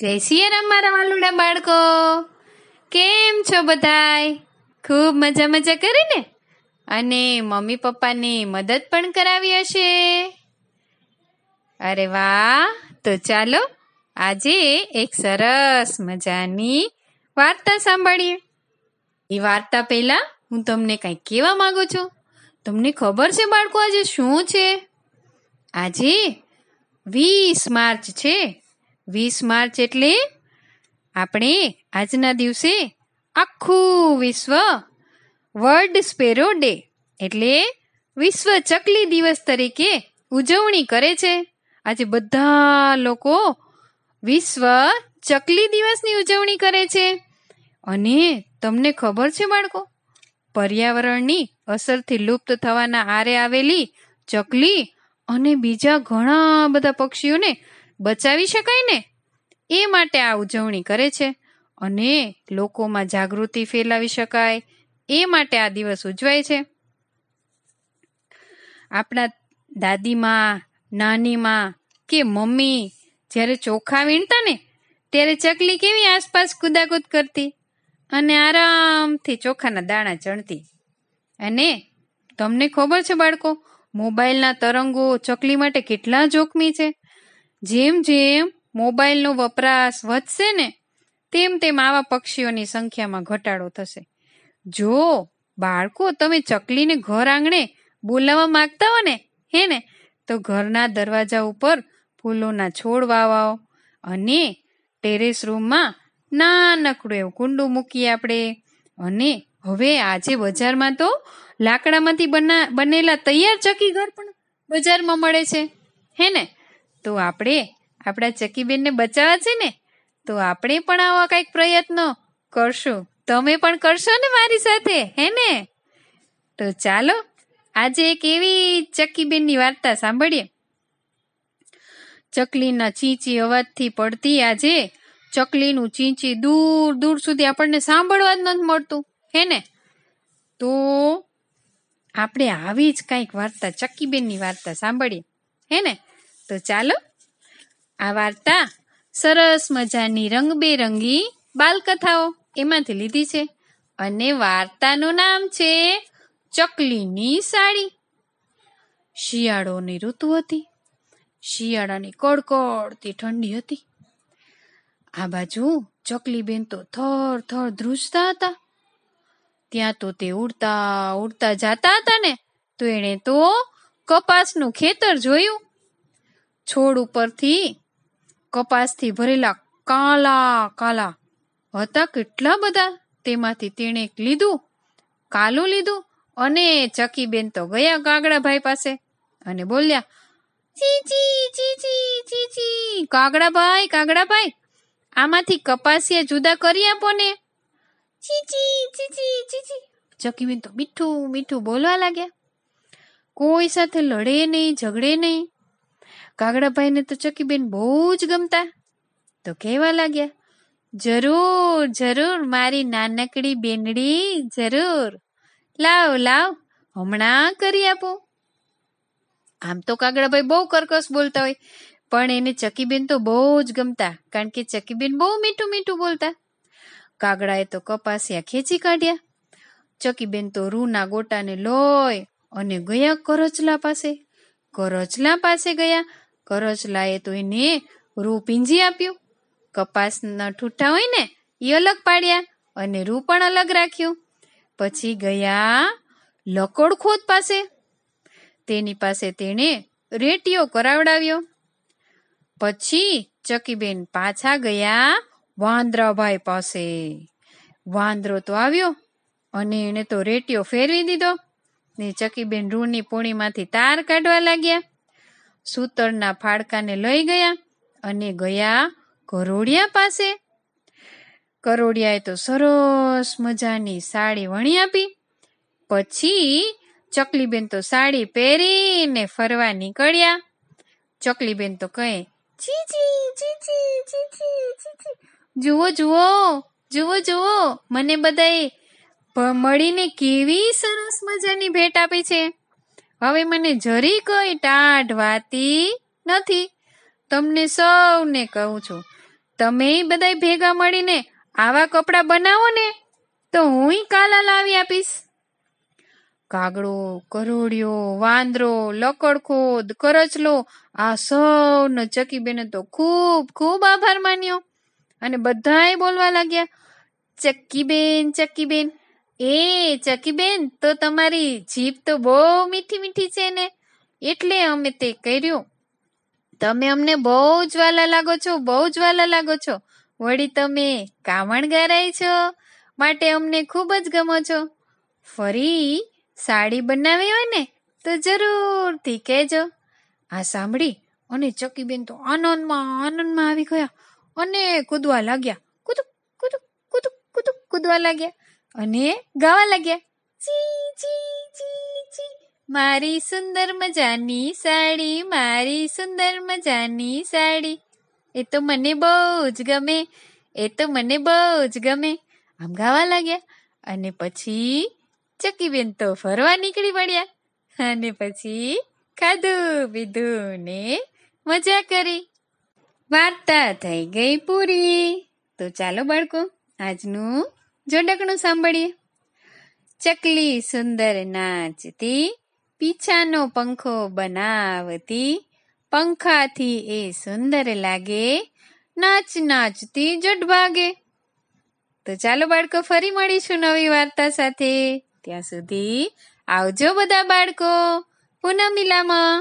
જય સિયારામ મારા વાલુડા બાળકો કેમ છો બધાય ખૂબ મજા મજા કરી ને અને મમ્મી પપ્પાને મદદ પણ કરાવી હશે અરે વાહ તો ચાલો આજે એક સરસ મજાની વાર્તા સાંભળીએ એ વાર્તા પહેલા હું તમને કંઈ કહેવા માંગુ છું તમને ખબર છે બાળકો આજે શું છે આજે વીસ માર્ચ છે વીસ માર્ચ એટલે આપણે આજના દિવસે આખું વિશ્વ વર્લ્ડ સ્પેરો ડે એટલે વિશ્વ ચકલી દિવસ તરીકે ઉજવણી કરે છે આજે બધા લોકો વિશ્વ ચકલી દિવસની ઉજવણી કરે છે અને તમને ખબર છે બાળકો પર્યાવરણની અસરથી લુપ્ત થવાના આરે આવેલી ચકલી અને બીજા ઘણા બધા પક્ષીઓને બચાવી શકાય ને એ માટે આ ઉજવણી કરે છે અને લોકોમાં જાગૃતિ ફેલાવી શકાય એ માટે આ દિવસ ઉજવાય છે આપણા દાદીમાં નાનીમાં કે મમ્મી જ્યારે ચોખા વીણતા ને ત્યારે ચકલી કેવી આસપાસ કુદાકૂદ કરતી અને આરામથી ચોખાના દાણા ચણતી અને તમને ખબર છે બાળકો મોબાઈલના તરંગો ચકલી માટે કેટલા જોખમી છે જેમ જેમ મોબાઈલનો વપરાશ વધશે ને તેમ તેમ આવા પક્ષીઓની સંખ્યામાં ઘટાડો થશે જો બાળકો તમે ચકલીને ઘર આંગણે બોલાવવા માંગતા હો ને હે ને તો ઘરના દરવાજા ઉપર ફૂલોના છોડ વાવાઓ અને ટેરેસ રૂમમાં નાનકડું એવું કુંડું મૂકીએ આપણે અને હવે આજે બજારમાં તો લાકડામાંથી બના બનેલા તૈયાર ચકી ઘર પણ બજારમાં મળે છે હે ને તો આપણે આપણા ચકીબેનને બચાવવા છે ને તો આપણે પણ આવા કંઈક પ્રયત્નો કરશું તમે પણ કરશો ને મારી સાથે હે ને તો ચાલો આજે એક એવી ચક્કીબેનની વાર્તા સાંભળીએ ચકલીના ચીંચી અવાજથી પડતી આજે ચકલીનું ચીંચી દૂર દૂર સુધી આપણને સાંભળવા જ નથી મળતું હે ને તો આપણે આવી જ કંઈક વાર્તા ચક્કીબેનની વાર્તા સાંભળીએ હે ને તો ચાલો આ વાર્તા સરસ મજાની રંગબેરંગી બાલકથાઓ એમાંથી લીધી છે અને વાર્તાનું નામ છે ચકલીની સાડી શિયાળોની ઋતુ હતી શિયાળાની કડકડતી ઠંડી હતી આ બાજુ ચકલીબેન તો થર થર ધ્રુજતા હતા ત્યાં તો તે ઉડતા ઉડતા જતા હતા ને તો એણે તો કપાસનું ખેતર જોયું છોડ ઉપરથી કપાસથી ભરેલા કાલા કાલા હતા કેટલા બધા તેમાંથી તેણે લીધું કાલું લીધું અને ચકીબેન તો ગયા કાગડાભાઈ પાસે અને બોલ્યા ચીચી ચીચી ચીચી કાગડાભાઈ કાગડાભાઈ આમાંથી કપાસીએ જુદા કરી આપો ને ચકીબેન તો મીઠું મીઠું બોલવા લાગ્યા કોઈ સાથે લડે નહીં ઝઘડે નહીં કાગડાભાઈને તો ચકીબેન બહુ જ ગમતા તો કહેવા લાગ્યા જરૂર જરૂર મારી નાનકડી બેનડી જરૂર લાવ લાવ હમણાં કરી આપો આમ તો કાગડાભાઈ બહુ કરકશ બોલતા હોય પણ એને ચકીબેન તો બહુ જ ગમતા કારણ કે ચકીબેન બહુ મીઠું મીઠું બોલતા કાગડાએ તો કપાસિયા ખેંચી કાઢ્યા ચકીબેન તો રૂના ગોટાને લોય અને ગયા કરચલા પાસે કરચલા પાસે ગયા કરચલાએ તો એને રૂ પીંજી આપ્યું કપાસના ઠૂઠા હોય ને એ અલગ પાડ્યા અને રૂ પણ અલગ રાખ્યું પછી ગયા લકોડખોદ પાસે તેની પાસે તેણે રેટીઓ કરાવડાવ્યો પછી ચકીબેન પાછા ગયા વાંદરાભાઈ પાસે વાંદરો તો આવ્યો અને એણે તો રેટીઓ ફેરવી દીધો ને ચકીબેન રૂની પૂણીમાંથી તાર કાઢવા લાગ્યા સૂતરના ફાડકાને લઈ ગયા અને ગયા કરોડિયા પાસે કરોડિયાએ તો સરસ મજાની સાડી વણી આપી પછી ચકલીબેન તો સાડી પહેરીને ફરવા નીકળ્યા ચકલીબેન તો કહે ચીચી ચીચી ચીચી ચીચી જુઓ જુઓ જુઓ જુઓ મને બધાએ મળીને કેવી સરસ મજાની ભેટ આપી છે હવે મને જરી કોઈ ટાઢ વાતી નથી તમને સૌને કહું છું તમે બધાય ભેગા મળીને આવા કપડાં બનાવો ને તો હું કાલા લાવી આપીશ કાગડો કરોડિયો વાંદરો લકડખોદ કરચલો આ સૌનો ચકીબેને તો ખૂબ ખૂબ આભાર માન્યો અને બધાએ બોલવા લાગ્યા ચક્કી બેન ચક્કી બેન એ ચકીબેન તો તમારી જીભ તો બહુ મીઠી મીઠી છે ને એટલે અમે તે કર્યું તમે અમને બહુ જ વાલા લાગો છો બહુ જ વાલા લાગો છો વળી તમે કામણ ગારાય છો માટે અમને ખૂબ જ ગમો છો ફરી સાડી બનાવી હોય ને તો જરૂરથી કહેજો આ સાંભળી અને ચકીબેન તો આનંદમાં આનંદમાં આવી ગયા અને કૂદવા લાગ્યા કૂદક કૂદક કૂદક કૂદક કૂદવા લાગ્યા અને ગાવા લાગ્યા મારી સુંદર મજાની સાડી મારી સુંદર મજાની સાડી એ તો મને બહુ જ ગમે એ તો મને બહુ જ ગમે આમ ગાવા લાગ્યા અને પછી ચકીબેન તો ફરવા નીકળી પડ્યા અને પછી ખાધું પીધું ને મજા કરી વાર્તા થઈ ગઈ પૂરી તો ચાલો બાળકો આજનું જોડકણું સાંભળીએ ચકલી સુંદર નાચતી પીછાનો પંખો બનાવતી પંખાથી એ સુંદર લાગે નાચ નાચતી જડ ભાગે તો ચાલો બાળકો ફરી મળીશું નવી વાર્તા સાથે ત્યાં સુધી આવજો બધા બાળકો પુનઃ મિલામાં